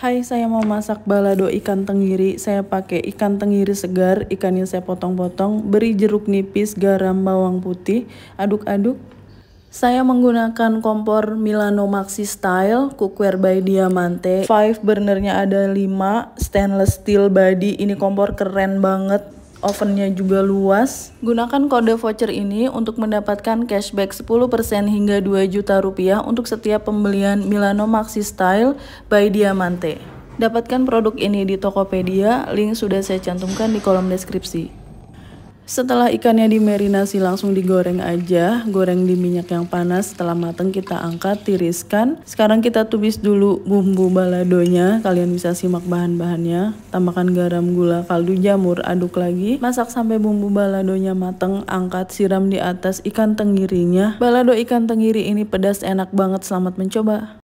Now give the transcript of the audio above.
Hai, saya mau masak balado ikan tenggiri. Saya pakai ikan tenggiri segar, ikannya saya potong-potong, beri jeruk nipis, garam, bawang putih, aduk-aduk. Saya menggunakan kompor Milano Maxi Style, cookware by Diamante. Five burnernya ada 5, stainless steel body. Ini kompor keren banget, ovennya juga luas. Gunakan kode voucher ini untuk mendapatkan cashback 10% hingga 2 juta rupiah untuk setiap pembelian Milano Maxi Style by Diamante. Dapatkan produk ini di Tokopedia, link sudah saya cantumkan di kolom deskripsi. Setelah ikannya dimarinasi langsung digoreng aja, goreng di minyak yang panas. Setelah matang kita angkat, tiriskan. Sekarang kita tumis dulu bumbu baladonya. Kalian bisa simak bahan-bahannya. Tambahkan garam, gula, kaldu, jamur, aduk lagi. Masak sampai bumbu baladonya matang, angkat, siram di atas ikan tenggirinya. Balado ikan tenggiri ini pedas enak banget. Selamat mencoba.